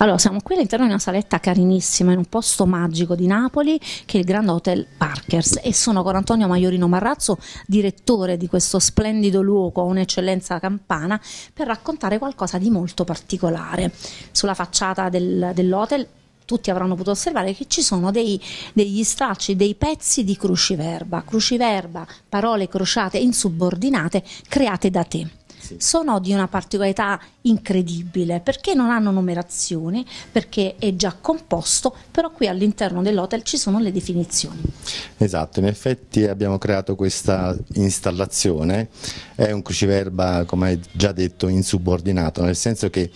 Allora, siamo qui all'interno di una saletta carinissima, in un posto magico di Napoli, che è il Grand Hotel Parkers. E sono con Antonio Maiorino Marrazzo, direttore di questo splendido luogo, un'eccellenza campana, per raccontare qualcosa di molto particolare. Sulla facciata del, dell'hotel tutti avranno potuto osservare che ci sono dei, degli stracci, dei pezzi di cruciverba, cruciverba, parole crociate insubordinate create da te sono di una particolarità incredibile perché non hanno numerazione, perché è già composto, però qui all'interno dell'hotel ci sono le definizioni. Esatto, in effetti abbiamo creato questa installazione, è un cruciverba come hai già detto insubordinato, nel senso che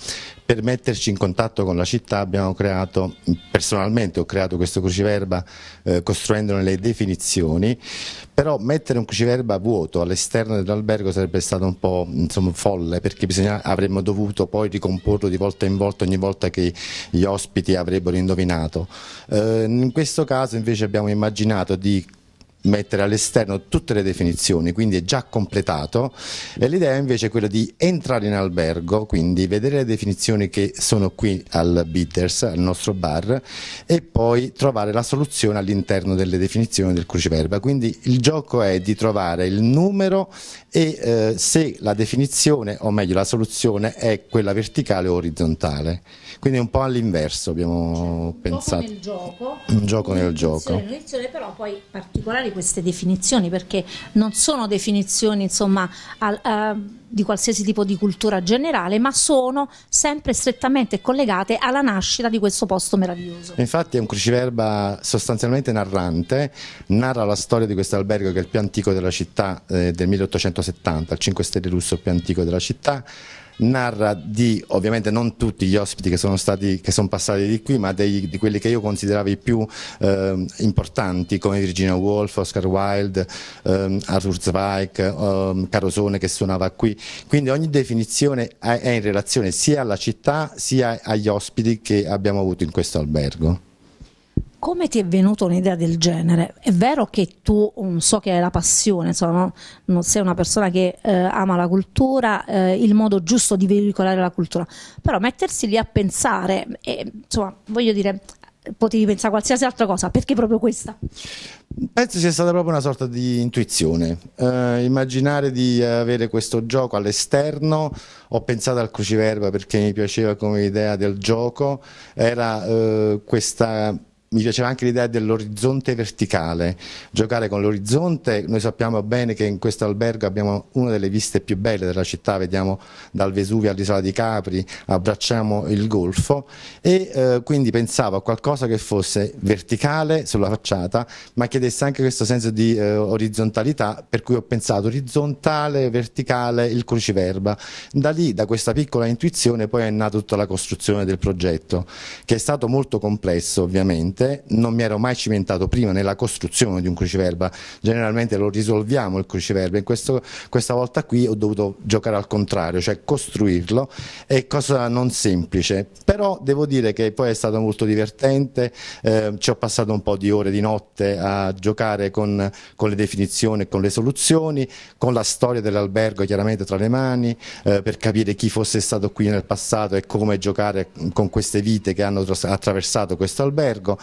per metterci in contatto con la città abbiamo creato, personalmente ho creato questo cruciverba eh, costruendone le definizioni, però mettere un cruciverba vuoto all'esterno dell'albergo sarebbe stato un po' insomma, folle perché bisogna, avremmo dovuto poi ricomporlo di volta in volta ogni volta che gli ospiti avrebbero indovinato. Eh, in questo caso invece abbiamo immaginato di mettere all'esterno tutte le definizioni, quindi è già completato e l'idea invece è quella di entrare in albergo, quindi vedere le definizioni che sono qui al Bitters, al nostro bar e poi trovare la soluzione all'interno delle definizioni del cruciverba, quindi il gioco è di trovare il numero e eh, se la definizione o meglio la soluzione è quella verticale o orizzontale. Quindi è un po' all'inverso abbiamo cioè, pensato. Un gioco nel gioco. Un gioco nel gioco. Però poi particolari queste definizioni perché non sono definizioni insomma al, uh, di qualsiasi tipo di cultura generale ma sono sempre strettamente collegate alla nascita di questo posto meraviglioso. Infatti è un cruciverba sostanzialmente narrante, narra la storia di questo albergo che è il più antico della città eh, del 1870, il 5 stelle russo più antico della città narra di, ovviamente non tutti gli ospiti che sono, stati, che sono passati di qui, ma dei, di quelli che io consideravo i più eh, importanti come Virginia Woolf, Oscar Wilde, ehm, Arthur Zweig, ehm, Carosone che suonava qui, quindi ogni definizione è in relazione sia alla città sia agli ospiti che abbiamo avuto in questo albergo come ti è venuta un'idea del genere? È vero che tu um, so che hai la passione, insomma, no? non sei una persona che eh, ama la cultura, eh, il modo giusto di veicolare la cultura, però mettersi lì a pensare, e, eh, insomma, voglio dire, potevi pensare a qualsiasi altra cosa, perché proprio questa? Penso sia stata proprio una sorta di intuizione. Eh, immaginare di avere questo gioco all'esterno, ho pensato al cruciverba perché mi piaceva come idea del gioco, era eh, questa mi piaceva anche l'idea dell'orizzonte verticale, giocare con l'orizzonte, noi sappiamo bene che in questo albergo abbiamo una delle viste più belle della città, vediamo dal Vesuvio all'isola di Capri, abbracciamo il Golfo e eh, quindi pensavo a qualcosa che fosse verticale sulla facciata ma che desse anche questo senso di eh, orizzontalità per cui ho pensato orizzontale, verticale, il cruciverba. Da lì, da questa piccola intuizione poi è nata tutta la costruzione del progetto che è stato molto complesso ovviamente onestamente non mi ero mai cimentato prima nella costruzione di un cruciverba, generalmente lo risolviamo il cruciverba, in questo, questa volta qui ho dovuto giocare al contrario, cioè costruirlo, è cosa non semplice, però devo dire che poi è stato molto divertente, eh, ci ho passato un po' di ore di notte a giocare con, con le definizioni e con le soluzioni, con la storia dell'albergo chiaramente tra le mani, eh, per capire chi fosse stato qui nel passato e come giocare con queste vite che hanno attraversato questo albergo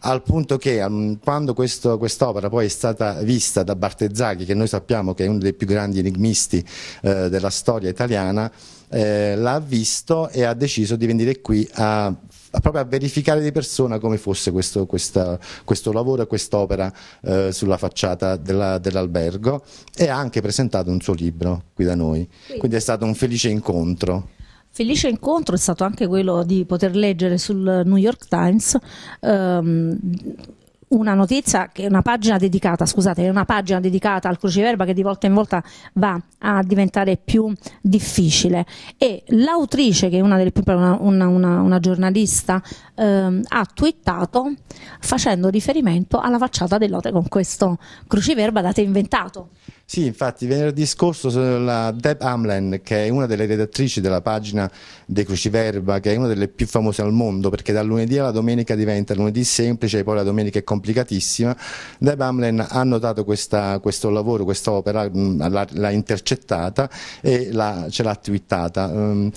al punto che um, quando quest'opera poi è stata vista da Bartezzaghi, che noi sappiamo che è uno dei più grandi enigmisti eh, della storia italiana, eh, l'ha visto e ha deciso di venire qui a, proprio a verificare di persona come fosse questo, questa, questo lavoro e quest'opera eh, sulla facciata dell'albergo dell e ha anche presentato un suo libro qui da noi, quindi è stato un felice incontro. Felice incontro è stato anche quello di poter leggere sul New York Times um, una notizia che è una pagina dedicata, scusate, è una pagina dedicata al cruciverba che di volta in volta va a diventare più difficile e l'autrice che è una delle più una, una, una giornalista ehm, ha twittato facendo riferimento alla facciata dell'Ote con questo cruciverba da te inventato. Sì, infatti, venerdì scorso eh, la Deb Hamlen, che è una delle redattrici della pagina De Cruciverba, che è una delle più famose al mondo, perché dal lunedì alla domenica diventa lunedì semplice e poi la domenica è complicatissima, Deb Hamlen ha notato questa, questo lavoro, questa opera, mm, l'ha, intercettata e la, ce l'ha twittata, ehm,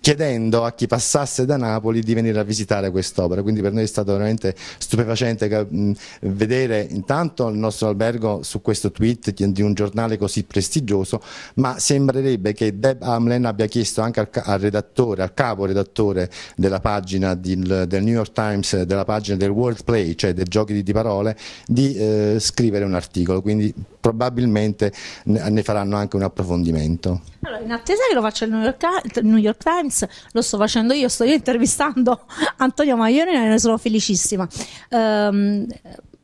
chiedendo a chi passasse da Napoli di venire a visitare quest'opera. Quindi per noi è stato veramente stupefacente mm, vedere intanto il nostro albergo su questo tweet di un giornale così prestigioso, ma sembrerebbe che Deb Hamlen abbia chiesto anche al, al redattore, al capo redattore della pagina di, del New York Times, della pagina del World Play, cioè dei giochi di parole, di eh, scrivere un articolo, quindi probabilmente ne, ne faranno anche un approfondimento. Allora, in attesa che lo faccia il New York, New York Times, lo sto facendo io, sto io intervistando Antonio Maione e ne sono felicissima. Um,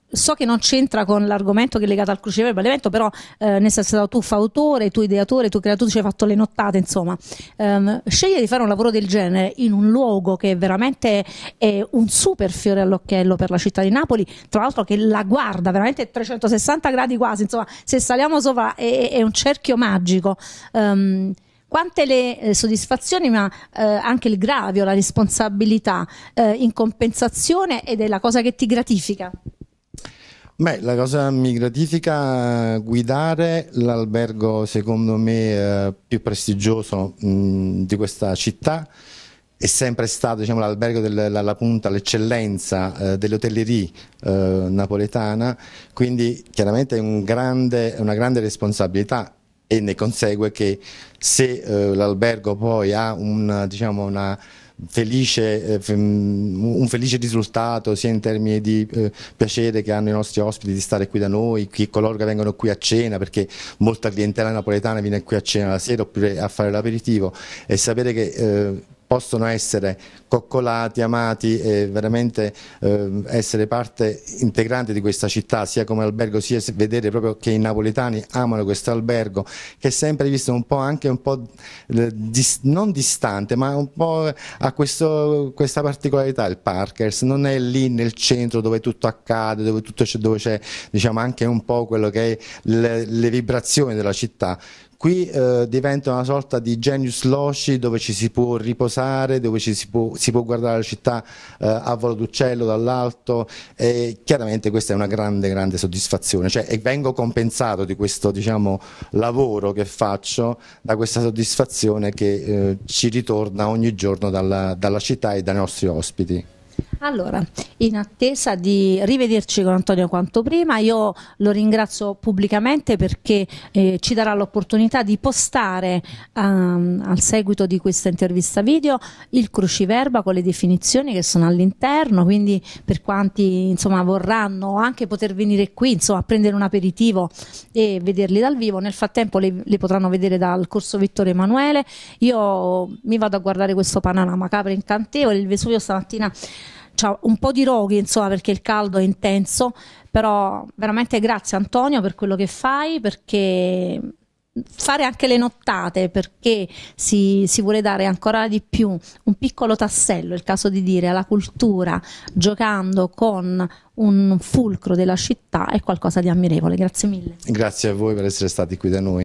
so che non c'entra con l'argomento che è legato al crucifero e al però eh, sei stato tu fautore, tu ideatore, tu creatore, ci hai fatto le nottate, insomma. Um, ehm, scegliere di fare un lavoro del genere in un luogo che veramente è un super fiore all'occhiello per la città di Napoli, tra l'altro che la guarda veramente 360 gradi quasi, insomma, se saliamo sopra è, è un cerchio magico. Um, quante le eh, soddisfazioni, ma eh, anche il gravio, la responsabilità eh, in compensazione ed è la cosa che ti gratifica. Beh, la cosa mi gratifica guidare l'albergo, secondo me, eh, più prestigioso di questa città. È sempre stato diciamo, l'albergo della punta, l'eccellenza eh, dell'hotellerie eh, napoletana, quindi chiaramente è un grande, una grande responsabilità e ne consegue che se eh, l'albergo poi ha un, diciamo, una felice, eh, mm, un felice risultato sia in termini di eh, piacere che hanno i nostri ospiti di stare qui da noi, chi, coloro che vengono qui a cena perché molta clientela napoletana viene qui a cena la sera oppure a fare l'aperitivo e sapere che eh, possono essere coccolati, amati e veramente eh, essere parte integrante di questa città, sia come albergo, sia vedere proprio che i napoletani amano questo albergo, che è sempre visto un po' anche un po' dis non distante, ma un po' ha questo, questa particolarità, il Parkers, non è lì nel centro dove tutto accade, dove c'è diciamo, anche un po' quello che è le, le vibrazioni della città. Qui eh, diventa una sorta di genius loci dove ci si può riposare, dove ci si può, si può guardare la città eh, a volo d'uccello dall'alto e chiaramente questa è una grande grande soddisfazione, cioè, e vengo compensato di questo diciamo, lavoro che faccio da questa soddisfazione che eh, ci ritorna ogni giorno dalla, dalla città e dai nostri ospiti. Allora, in attesa di rivederci con Antonio quanto prima, io lo ringrazio pubblicamente perché eh, ci darà l'opportunità di postare um, al seguito di questa intervista video il cruciverba con le definizioni che sono all'interno, quindi per quanti insomma, vorranno anche poter venire qui insomma, a prendere un aperitivo e vederli dal vivo, nel frattempo le, le potranno vedere dal corso Vittorio Emanuele. Io mi vado a guardare questo panorama capre incantevole, il Vesuvio stamattina cioè, un po' di roghi, insomma, perché il caldo è intenso, però veramente grazie Antonio per quello che fai, perché fare anche le nottate perché si, si, vuole dare ancora di più un piccolo tassello, è il caso di dire, alla cultura giocando con un fulcro della città è qualcosa di ammirevole. Grazie mille. Grazie a voi per essere stati qui da noi.